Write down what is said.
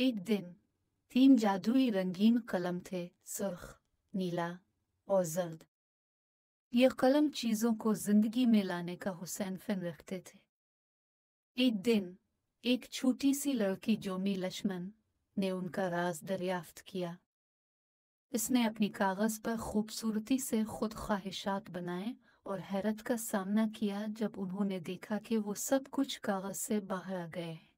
एक दिन तीन जादुई रंगीन कलम थे सुर्ख नीला और जर्द ये कलम चीजों को जिंदगी में लाने का हुसैन फिन रखते थे एक दिन एक छोटी सी लड़की जोमी लक्ष्मण ने उनका राज दरियाफ्त किया इसने अपनी कागज पर खूबसूरती से खुद ख्वाहिशात बनाए और हैरत का सामना किया जब उन्होंने देखा कि वो सब कुछ कागज से बाहर आ गए हैं